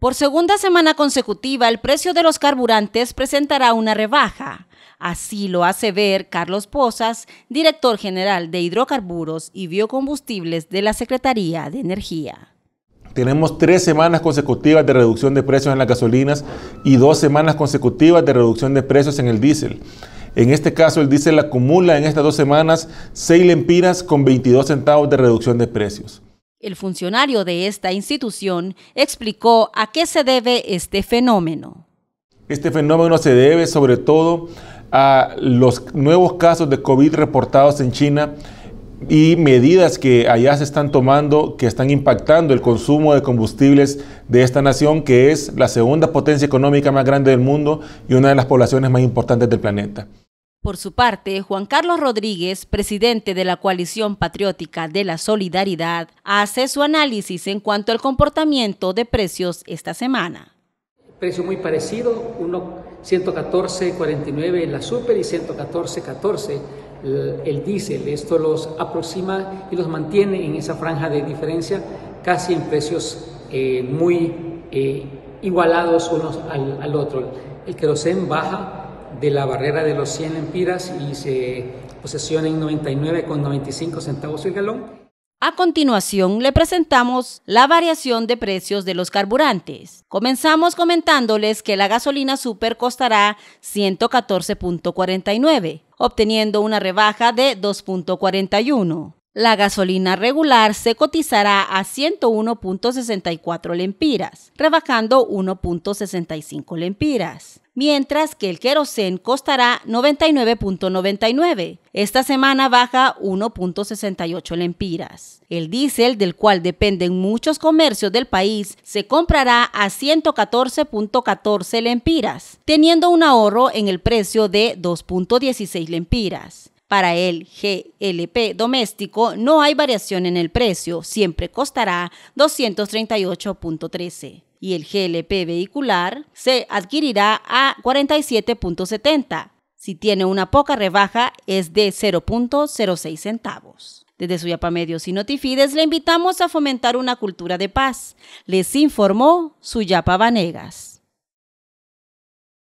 Por segunda semana consecutiva, el precio de los carburantes presentará una rebaja. Así lo hace ver Carlos Pozas, director general de Hidrocarburos y Biocombustibles de la Secretaría de Energía. Tenemos tres semanas consecutivas de reducción de precios en las gasolinas y dos semanas consecutivas de reducción de precios en el diésel. En este caso, el diésel acumula en estas dos semanas 6 lempiras con 22 centavos de reducción de precios. El funcionario de esta institución explicó a qué se debe este fenómeno. Este fenómeno se debe sobre todo a los nuevos casos de COVID reportados en China y medidas que allá se están tomando que están impactando el consumo de combustibles de esta nación, que es la segunda potencia económica más grande del mundo y una de las poblaciones más importantes del planeta. Por su parte, Juan Carlos Rodríguez, presidente de la Coalición Patriótica de la Solidaridad, hace su análisis en cuanto al comportamiento de precios esta semana. Precio muy parecido, 114.49 en la super y 114.14 el, diésel. Esto los aproxima y los mantiene en esa franja de diferencia casi en precios eh, muy eh, igualados unos al, otro. El querosén baja de la barrera de los 100 lempiras y se posesiona en 99,95 centavos el galón. A continuación le presentamos la variación de precios de los carburantes. Comenzamos comentándoles que la gasolina super costará 114.49, obteniendo una rebaja de 2.41. La gasolina regular se cotizará a 101.64 lempiras, rebajando 1.65 lempiras mientras que el querosen costará 99.99. Esta semana baja 1.68 lempiras. El diésel, del cual dependen muchos comercios del país, se comprará a 114.14 lempiras, teniendo un ahorro en el precio de 2.16 lempiras. Para el GLP doméstico no hay variación en el precio, siempre costará 238.13 y el GLP vehicular se adquirirá a 47.70. Si tiene una poca rebaja es de 0.06 centavos. Desde Suyapa Medios y Notifides le invitamos a fomentar una cultura de paz. Les informó Suyapa Vanegas.